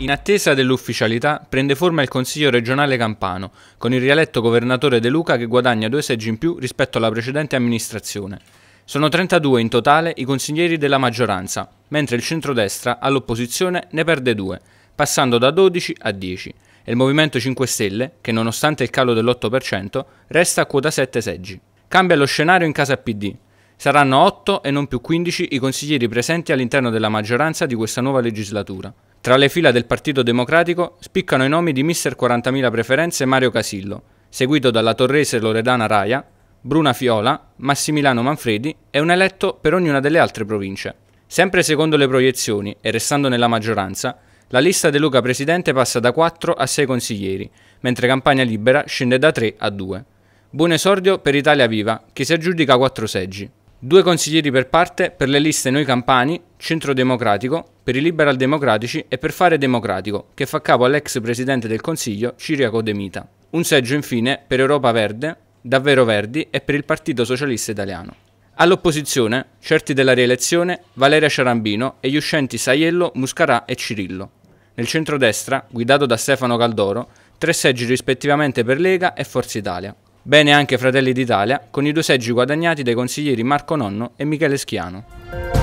In attesa dell'ufficialità prende forma il Consiglio regionale campano, con il rieletto governatore De Luca che guadagna due seggi in più rispetto alla precedente amministrazione. Sono 32 in totale i consiglieri della maggioranza, mentre il centrodestra all'opposizione ne perde due, passando da 12 a 10, e il Movimento 5 Stelle, che nonostante il calo dell'8%, resta a quota 7 seggi. Cambia lo scenario in casa PD, Saranno 8 e non più 15 i consiglieri presenti all'interno della maggioranza di questa nuova legislatura. Tra le fila del Partito Democratico spiccano i nomi di Mr. 40.000 preferenze Mario Casillo, seguito dalla torrese Loredana Raia, Bruna Fiola, Massimiliano Manfredi e un eletto per ognuna delle altre province. Sempre secondo le proiezioni e restando nella maggioranza, la lista De Luca Presidente passa da 4 a 6 consiglieri, mentre Campagna Libera scende da 3 a 2. Buon esordio per Italia Viva, che si aggiudica 4 seggi. Due consiglieri per parte per le liste Noi Campani, Centro Democratico, per i Liberal Democratici e per Fare Democratico, che fa capo all'ex presidente del Consiglio Ciriaco De Mita. Un seggio infine per Europa Verde, Davvero Verdi e per il Partito Socialista Italiano. All'opposizione, certi della rielezione, Valeria Ciarambino e gli uscenti Saiello, Muscarà e Cirillo. Nel centrodestra, guidato da Stefano Caldoro, tre seggi rispettivamente per Lega e Forza Italia. Bene anche Fratelli d'Italia, con i due seggi guadagnati dai consiglieri Marco Nonno e Michele Schiano.